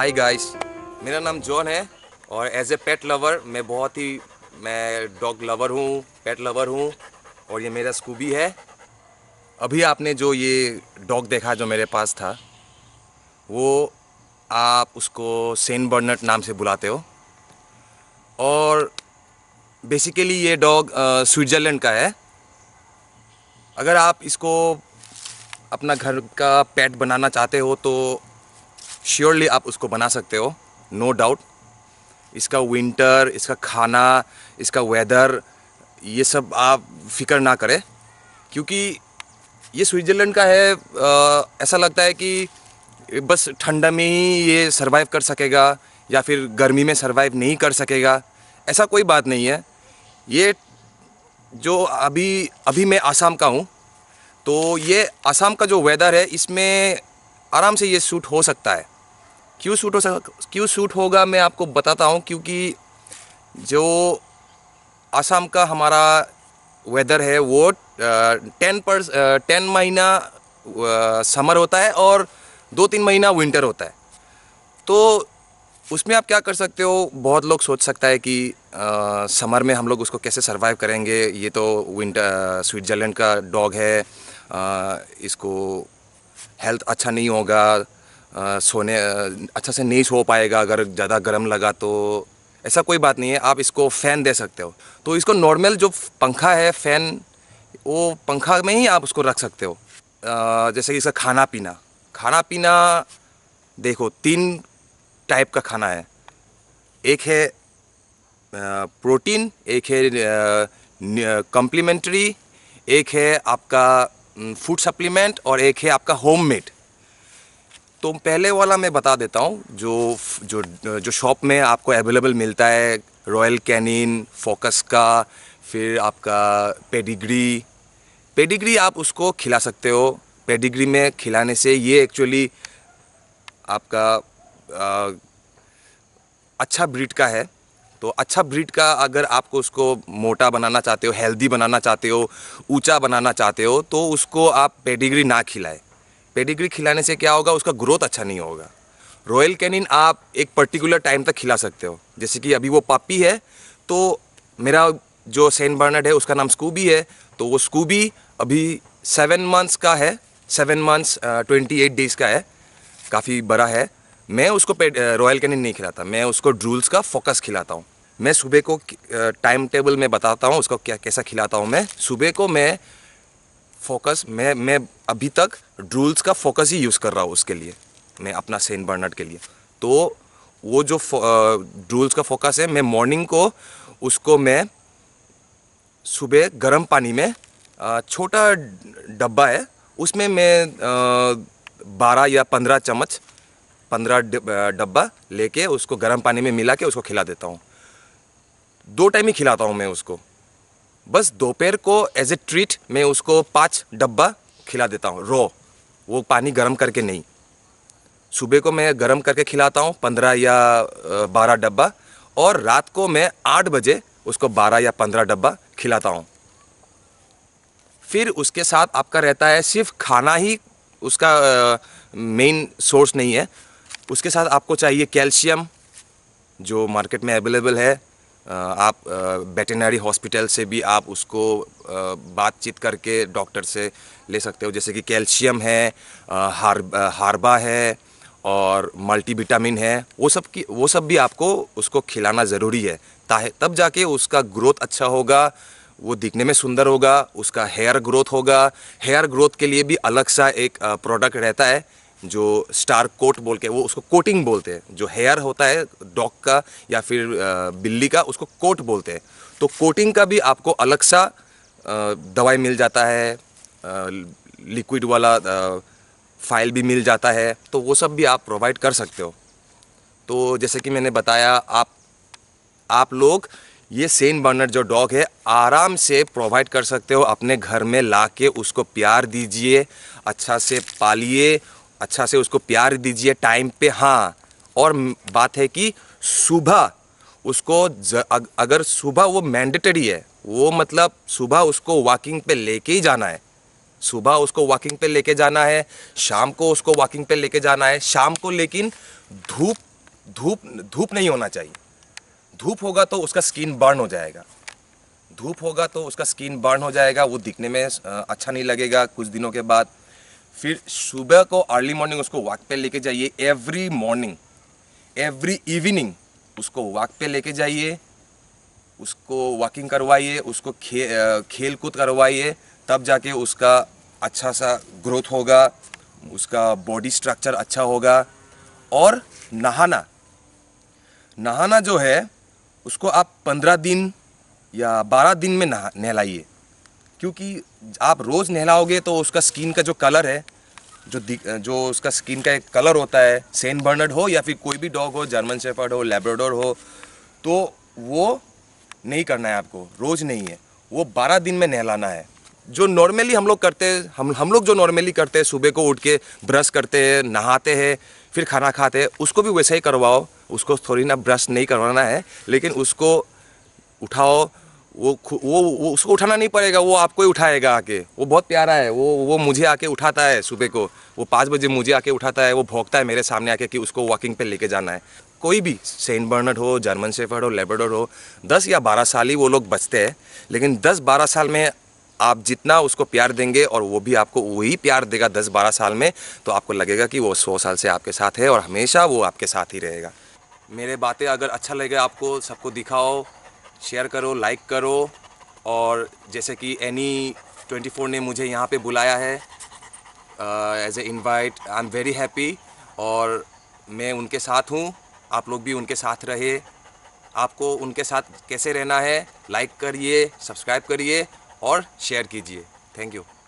hi guys मेरा नाम John है और एज ए पेट लवर मैं बहुत ही मैं डॉग लवर हूँ पेट लवर हूँ और ये मेरा स्कूबी है अभी आपने जो ये डॉग देखा जो मेरे पास था वो आप उसको सेंट बर्नट नाम से बुलाते हो और बेसिकली ये डॉग स्विट्ज़रलैंड का है अगर आप इसको अपना घर का पेट बनाना चाहते हो तो श्योरली आप उसको बना सकते हो नो no डाउट इसका विंटर इसका खाना इसका वेदर ये सब आप फिक्र ना करें क्योंकि ये स्विट्ज़रलैंड का है आ, ऐसा लगता है कि बस ठंडा में ही ये सरवाइव कर सकेगा या फिर गर्मी में सरवाइव नहीं कर सकेगा ऐसा कोई बात नहीं है ये जो अभी अभी मैं आसाम का हूँ तो ये आसाम का जो वेदर है इसमें आराम से ये सूट हो सकता है क्यों सूट हो सक क्यों सूट होगा मैं आपको बताता हूँ क्योंकि जो आसाम का हमारा वेदर है वो टेन पर टेन महीना समर होता है और दो तीन महीना विंटर होता है तो उसमें आप क्या कर सकते हो बहुत लोग सोच सकता है कि आ, समर में हम लोग उसको कैसे सर्वाइव करेंगे ये तो विंटर स्विट्ज़रलैंड का डॉग है आ, इसको हेल्थ अच्छा नहीं होगा सोने अच्छा से नहीं सो पाएगा अगर ज़्यादा गर्म लगा तो ऐसा कोई बात नहीं है आप इसको फ़ैन दे सकते हो तो इसको नॉर्मल जो पंखा है फ़ैन वो पंखा में ही आप उसको रख सकते हो जैसे कि इसका खाना पीना खाना पीना देखो तीन टाइप का खाना है एक है प्रोटीन एक है कम्प्लीमेंट्री एक है आपका फूड सप्लीमेंट और एक है आपका होम मेड तो पहले वाला मैं बता देता हूँ जो जो जो शॉप में आपको अवेलेबल मिलता है रॉयल कैनिन फोकस का फिर आपका पेडिग्री पेडिग्री आप उसको खिला सकते हो पेडिग्री में खिलाने से ये एक्चुअली आपका आ, अच्छा ब्रीड का है तो अच्छा ब्रीड का अगर आपको उसको मोटा बनाना चाहते हो हेल्दी बनाना चाहते हो ऊंचा बनाना चाहते हो तो उसको आप पेडिग्री ना खिलाएं पेडिग्री खिलाने से क्या होगा उसका ग्रोथ अच्छा नहीं होगा रॉयल कैनिन आप एक पर्टिकुलर टाइम तक खिला सकते हो जैसे कि अभी वो पापी है तो मेरा जो सेंट बर्नर्ड है उसका नाम स्कूबी है तो वो स्कूबी अभी सेवन मंथ्स का है seven months twenty eight days का है काफ़ी बड़ा है मैं उसको रॉयल कैनिन नहीं खिलाता मैं उसको ड्रूल्स का फोकस खिलाता हूँ मैं सुबह को टाइम टेबल में बताता हूँ उसको क्या कैसा खिलाता हूँ मैं सुबह को मैं फोकस मैं मैं अभी तक ड्रूल्स का फोकस ही यूज़ कर रहा हूँ उसके लिए मैं अपना सेंट बर्नर्ड के लिए तो वो जो ड्रूल्स का फोकस है मैं मॉर्निंग को उसको मैं सुबह गर्म पानी में छोटा डब्बा है उसमें मैं बारह या पंद्रह चम्मच पंद्रह डब्बा लेके उसको गर्म पानी में मिला के उसको खिला देता हूँ दो टाइम ही खिलाता हूँ मैं उसको बस दोपहर को एज ए ट्रीट मैं उसको पाँच डब्बा खिला देता हूँ रो वो पानी गर्म करके नहीं सुबह को मैं गर्म करके खिलाता हूँ पंद्रह या बारह डब्बा और रात को मैं आठ बजे उसको बारह या पंद्रह डब्बा खिलाता हूँ फिर उसके साथ आपका रहता है सिर्फ खाना ही उसका मेन सोर्स नहीं है उसके साथ आपको चाहिए कैल्शियम जो मार्केट में अवेलेबल है आप वेटनरी हॉस्पिटल से भी आप उसको बातचीत करके डॉक्टर से ले सकते हो जैसे कि कैल्शियम है हार हारबा है और मल्टीविटामिन है वो सब की वो सब भी आपको उसको खिलाना ज़रूरी है ताहे तब जाके उसका ग्रोथ अच्छा होगा वो दिखने में सुंदर होगा उसका हेयर ग्रोथ होगा हेयर ग्रोथ के लिए भी अलग सा एक प्रोडक्ट रहता है जो स्टार कोट बोल के वो उसको कोटिंग बोलते हैं जो हेयर होता है डॉग का या फिर बिल्ली का उसको कोट बोलते हैं तो कोटिंग का भी आपको अलग सा दवाई मिल जाता है लिक्विड वाला फाइल भी मिल जाता है तो वो सब भी आप प्रोवाइड कर सकते हो तो जैसे कि मैंने बताया आप आप लोग ये सेंट बर्नर जो डॉग है आराम से प्रोवाइड कर सकते हो अपने घर में ला के उसको प्यार दीजिए अच्छा से पालिए अच्छा से उसको प्यार दीजिए टाइम पे हाँ और बात है कि सुबह उसको अगर सुबह वो मैंडेटरी है वो मतलब सुबह उसको वॉकिंग पे लेके ही जाना है सुबह उसको वॉकिंग पे लेके जाना है शाम को उसको वॉकिंग पे लेके जाना है शाम को लेकिन धूप धूप धूप नहीं होना चाहिए धूप होगा तो उसका स्किन बर्न हो जाएगा धूप होगा तो उसका स्किन बर्न हो जाएगा वो दिखने में अच्छा नहीं लगेगा कुछ दिनों के बाद फिर सुबह को अर्ली मॉर्निंग उसको वॉक पे लेके जाइए एवरी मॉर्निंग एवरी इवनिंग उसको वॉक पे लेके जाइए उसको वॉकिंग करवाइए उसको खे, खेल कूद करवाइए तब जाके उसका अच्छा सा ग्रोथ होगा उसका बॉडी स्ट्रक्चर अच्छा होगा और नहाना नहाना जो है उसको आप पंद्रह दिन या बारह दिन में नहा नहलाइए क्योंकि आप रोज़ नहलाओगे तो उसका स्किन का जो कलर है जो जो उसका स्किन का एक कलर होता है सेन बर्नर्ड हो या फिर कोई भी डॉग हो जर्मन शेफर्ड हो लेब्राडोर हो तो वो नहीं करना है आपको रोज़ नहीं है वो बारह दिन में नहलाना है जो नॉर्मली हम लोग करते हैं हम हम लोग जो नॉर्मली करते हैं सुबह को उठ के ब्रश करते हैं नहाते हैं फिर खाना खाते हैं उसको भी वैसा ही करवाओ उसको थोड़ी ना ब्रश नहीं करवाना है लेकिन उसको उठाओ वो वो वो उसको उठाना नहीं पड़ेगा वो आपको ही उठाएगा आके वो बहुत प्यारा है वो वो मुझे आके उठाता है सुबह को वो पाँच बजे मुझे आके उठाता है वो भोंकता है मेरे सामने आके कि उसको वॉकिंग पे लेके जाना है कोई भी सेंट बर्नर्ड हो जर्मन सेफर्ड हो लेबरडोर हो दस या बारह साल ही वो लोग बचते हैं लेकिन दस बारह साल में आप जितना उसको प्यार देंगे और वो भी आपको वही प्यार देगा दस बारह साल में तो आपको लगेगा कि वो सौ साल से आपके साथ है और हमेशा वो आपके साथ ही रहेगा मेरे बातें अगर अच्छा लगे आपको सबको दिखाओ शेयर करो लाइक करो और जैसे कि एनी 24 ने मुझे यहाँ पे बुलाया है as a invite I am very happy और मैं उनके साथ हूँ आप लोग भी उनके साथ रहे आपको उनके साथ कैसे रहना है लाइक करिए सब्सक्राइब करिए और शेयर कीजिए थैंक यू